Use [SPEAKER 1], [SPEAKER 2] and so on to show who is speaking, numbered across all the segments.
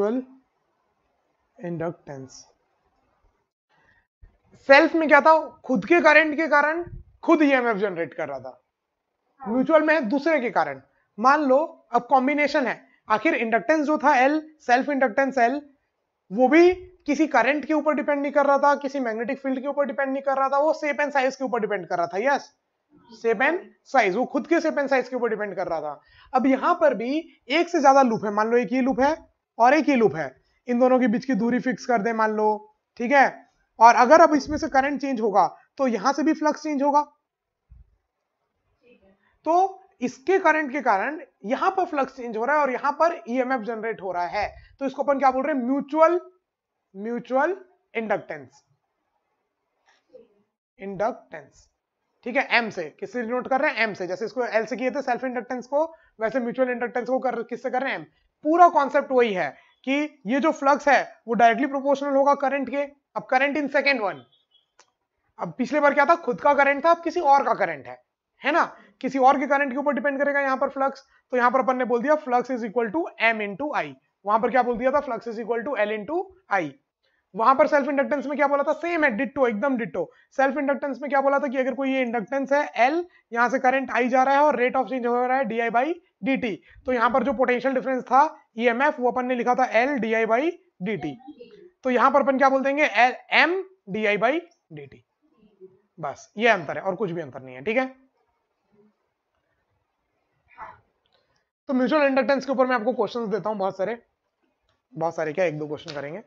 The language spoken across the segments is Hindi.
[SPEAKER 1] म्यूचुअल इंडक्टेंस सेल्फ में क्या था खुद के करंट के कारण खुद ईएमएफ e जनरेट कर रहा था म्यूचुअल हाँ। में दूसरे के कारण मान लो अब कॉम्बिनेशन है आखिर इंडक्टेंस जो था एल सेल्फ इंडक्टेंस एल वो भी किसी करंट के ऊपर डिपेंड नहीं कर रहा था किसी मैग्नेटिक फील्ड के ऊपर डिपेंड नहीं कर रहा था वो सेप एंड साइज के ऊपर डिपेंड कर रहा था यस सेप एंड साइज वो खुद के सेप एंड साइज के ऊपर डिपेंड कर रहा था अब यहां पर भी एक से ज्यादा लूप है मान लो एक ये लूप है और एक ही लूप है इन दोनों के बीच की दूरी फिक्स कर दे मान लो ठीक है और अगर अब इसमें से करंट चेंज होगा तो यहां से भी फ्लक्स चेंज होगा तो इसके करंट के कारण यहां पर फ्लक्स चेंज हो रहा है और यहां पर ईएमएफ e जनरेट हो रहा है तो इसको अपन क्या बोल रहे हैं म्यूचुअल म्यूचुअल इंडक्टेंस इंडक्टेंस ठीक है एम से किससे नोट कर रहे हैं एम से जैसे इसको एल से किए थे सेल्फ इंडक्टेंस को वैसे म्यूचुअल इंडक्टेंस को कर किससे कर रहे हैं एम पूरा कॉन्सेप्ट वही है कि ये जो फ्लक्स है वो डायरेक्टली प्रोपोर्शनल होगा करंट के अब करंट इन सेकेंड वन अब पिछले बार क्या था खुद का करंट था अब किसी और का करंट है है ना किसी और के करंट के ऊपर डिपेंड करेगा यहां पर फ्लक्स तो यहां पर अपन ने बोल दिया flux is equal to M into I वहां पर क्या बोल दिया था flux is equal to L into I वहां पर सेल्फ इंडक्टेंस में क्या बोला था सेम है डिटो एकदम डिट्टो सेल्फ इंडक्टेंस में क्या बोला था कि अगर कोई ये इंडक्टेंस है एल यहां से करंट आई जा रहा है और रेट ऑफ चेंज हो रहा है D I by D T तो यहां पर जो पोटेंशियल डिफरेंस था ई एम एफ वो अपन ने लिखा था L D I by D T तो यहां पर अपन क्या बोल देंगे L M D I by D T बस ये अंतर है और कुछ भी अंतर नहीं है ठीक है तो म्यूचुअल इंडक्टेंस के ऊपर मैं आपको क्वेश्चंस देता हूं बहुत सारे बहुत सारे क्या एक दो क्वेश्चन करेंगे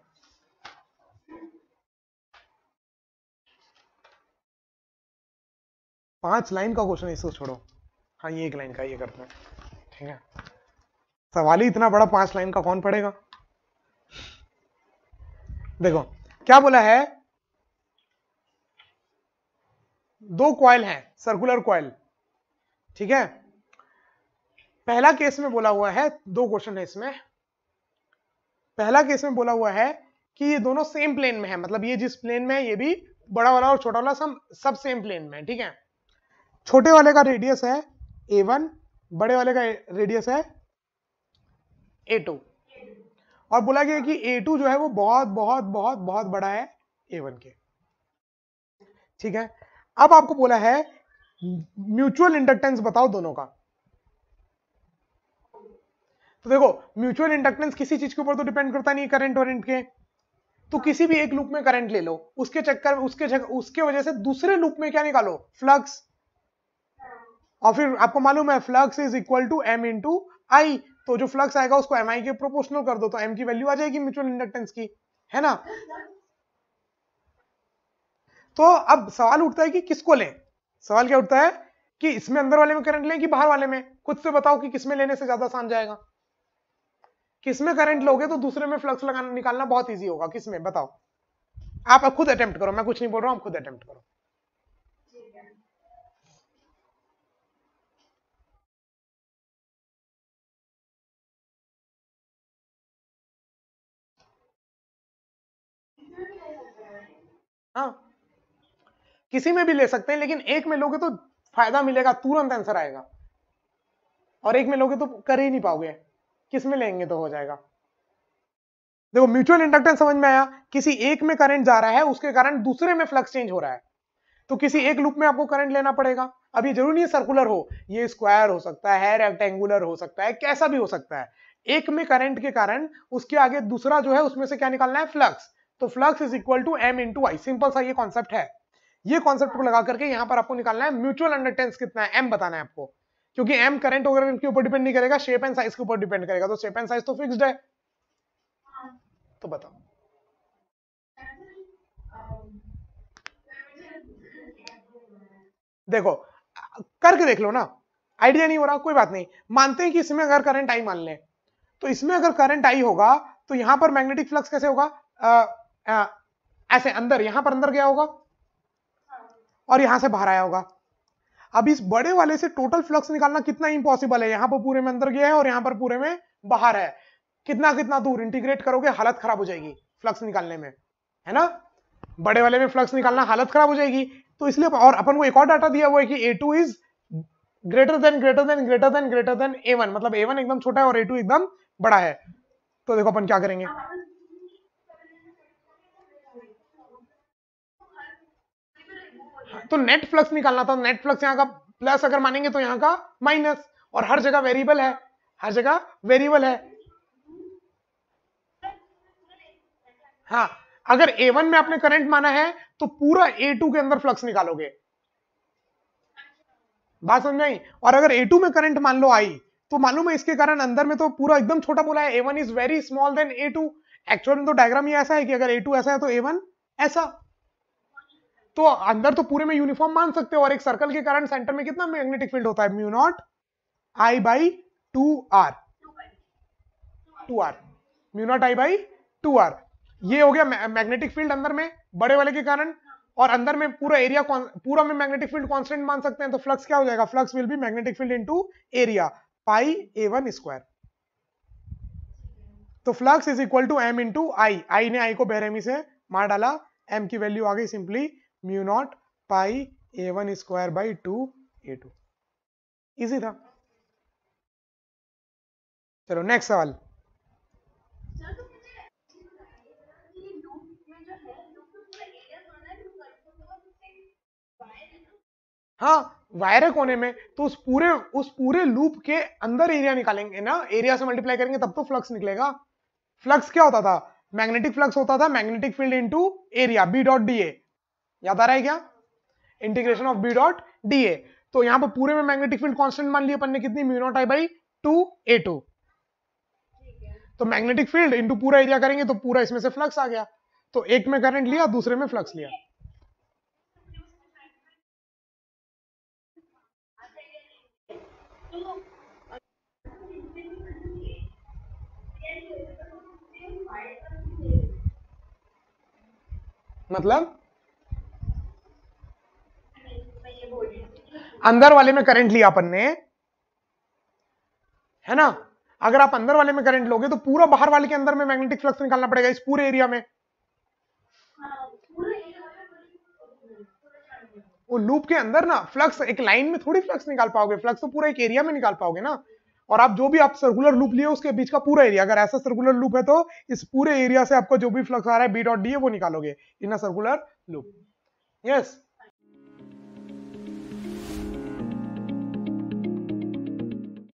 [SPEAKER 1] पांच लाइन का क्वेश्चन इसको छोड़ो हाँ ये एक लाइन का ये करते हैं ठीक है सवाल ही इतना बड़ा पांच लाइन का कौन पड़ेगा देखो क्या बोला है दो क्वाइल हैं सर्कुलर क्वाइल ठीक है पहला केस में बोला हुआ है दो क्वेश्चन है इसमें पहला केस में बोला हुआ है कि ये दोनों सेम प्लेन में है मतलब ये जिस प्लेन में है ये भी बड़ा वाला और छोटा वाला सब सब सेम प्लेन में ठीक है छोटे वाले का रेडियस है ए वन बड़े वाले का रेडियस है ए टू और बोला गया कि ए टू जो है वो बहुत बहुत बहुत बहुत बड़ा है ए वन के ठीक है अब आपको बोला है म्यूचुअल इंडक्टेंस बताओ दोनों का तो देखो म्यूचुअल इंडक्टेंस किसी चीज के ऊपर तो डिपेंड करता नहीं करंट वरेंट के तो किसी भी एक लूप में करंट ले लो उसके चक्कर उसके उसके वजह से दूसरे लूप में क्या निकालो फ्लक्स और फिर आपको मालूम है flux is equal to M into I तो जो फ्लक्स आएगा उसको एम आई के प्रोपोर्शनल कर दो तो एम की वैल्यू आ जाएगी म्यूचुअल इंडक्टेंस की है ना तो अब सवाल उठता है कि किसको लें सवाल क्या उठता है कि इसमें अंदर वाले में करंट लें कि बाहर वाले में खुद से बताओ कि किसमें लेने से ज्यादा आसान जाएगा किसमें करंट लोगे तो दूसरे में फ्लक्स लगाना निकालना बहुत ईजी होगा किसमें बताओ आप खुद अटेम्प्ट करो मैं कुछ नहीं बोल रहा हूं आप खुद अटेम्प्ट करो हाँ किसी में भी ले सकते हैं लेकिन एक में लोगे तो फायदा मिलेगा तुरंत आंसर आएगा और एक में लोगे तो कर ही नहीं पाओगे किस में लेंगे तो हो जाएगा देखो म्यूचुअल इंडक्टेंस समझ में आया किसी एक में करंट जा रहा है उसके कारण दूसरे में फ्लक्स चेंज हो रहा है तो किसी एक लूप में आपको करंट लेना पड़ेगा अब ये जरूरी नहीं सर्कुलर हो ये स्क्वायर हो सकता है रेक्टेंगुलर हो सकता है कैसा भी हो सकता है एक में करंट के कारण उसके आगे दूसरा जो है उसमें से क्या निकालना है फ्लक्स तो flux is equal to M into I simple सा ये कॉन्सेप्ट है ये कॉन्सेप्ट को लगा करके यहाँ पर आपको निकालना है म्यूचुअल अंडरटेंस कितना है एम बताना है आपको क्योंकि एम करंट वगैरह इनके ऊपर डिपेंड नहीं करेगा शेप एंड साइज के ऊपर डिपेंड करेगा तो शेप एंड साइज तो फिक्स्ड है तो बताओ देखो करके देख लो ना आइडिया नहीं हो रहा कोई बात नहीं मानते हैं कि इसमें अगर करंट आई मान लें तो इसमें अगर करंट आई होगा तो यहां पर मैग्नेटिक फ्लक्स कैसे होगा ऐसे अंदर यहां पर अंदर गया होगा और यहां से बाहर आया होगा अब इस बड़े वाले से टोटल फ्लक्स निकालना कितना इंपॉसिबल है यहां पर पूरे में अंदर गया है और यहां पर पूरे में बाहर है कितना कितना दूर इंटीग्रेट करोगे हालत खराब हो जाएगी फ्लक्स निकालने में है ना बड़े वाले में फ्लक्स निकालना हालत खराब हो जाएगी तो इसलिए और अपन को एक और डाटा दिया हुआ है कि A two is greater than greater than greater than greater than A one मतलब ए वन एकदम छोटा है और ए टू एकदम बड़ा है तो देखो अपन क्या करेंगे हाँ, तो नेट फ्लक्स निकालना था नेट फ्लक्स यहाँ का प्लस अगर मानेंगे तो यहाँ का माइनस और हर जगह वेरिएबल है हर जगह वेरिएबल है हाँ अगर ए वन में आपने करंट माना है तो पूरा ए टू के अंदर फ्लक्स निकालोगे बात समझ आई और अगर ए टू में करंट मान लो आई तो मालूम है इसके कारण अंदर में तो पूरा एकदम छोटा बोला है A one is very small than A2 actual में तो डायग्राम ये ऐसा है कि अगर ए टू ऐसा है तो ए वन ऐसा तो अंदर तो पूरे में यूनिफॉर्म मान सकते हो और एक सर्कल के कारण सेंटर में कितना मैग्नेटिक फील्ड होता है mu naught I by two R two R mu naught I by two R ये हो गया मैग्नेटिक फील्ड अंदर में बड़े वाले के कारण और अंदर में पूरा एरिया पूरा में मैग्नेटिक फील्ड कॉन्स्टेंट मान सकते हैं तो फ्लक्स क्या हो जाएगा flux will be magnetic field into area pi A one square तो flux is equal to M into I I ने आई को बेरहमी से मार डाला एम की वैल्यू आ गई simply mu naught pi A one square by two A two easy था चलो नेक्स्ट सवाल हाँ वायर कोने में तो उस पूरे उस पूरे लूप के अंदर एरिया निकालेंगे ना एरिया से मल्टीप्लाई करेंगे तब तो फ्लक्स निकलेगा फ्लक्स क्या होता था मैग्नेटिक फ्लक्स होता था magnetic field into area B dot D A याद आ रहा है क्या integration of B dot D A तो यहां पर पूरे में मैग्नेटिक फील्ड कॉन्स्टेंट मान लिया अपन ने कितनी mu naught I by two A two तो मैग्नेटिक फील्ड इंटू पूरा एरिया करेंगे तो पूरा इसमें से फ्लक्स आ गया तो एक में करंट लिया दूसरे में फ्लक्स लिया मतलब अंदर वाले में करंट लिया अपन ने है ना अगर आप अंदर वाले में करंट लोगे तो पूरा बाहर वाले के अंदर में मैग्नेटिक फ्लक्स निकालना पड़ेगा इस पूरे एरिया में वो लूप के अंदर ना फ्लक्स एक लाइन में थोड़ी फ्लक्स निकाल पाओगे फ्लक्स तो पूरा एक एरिया में निकाल पाओगे ना और आप जो भी आप सर्कुलर लूप लिए उसके बीच का पूरा एरिया अगर ऐसा सर्कुलर लूप है तो इस पूरे एरिया से आपको जो भी फ्लक्स आ रहा है बी डॉट डी है वो निकालोगे इन सर्कुलर लूप यस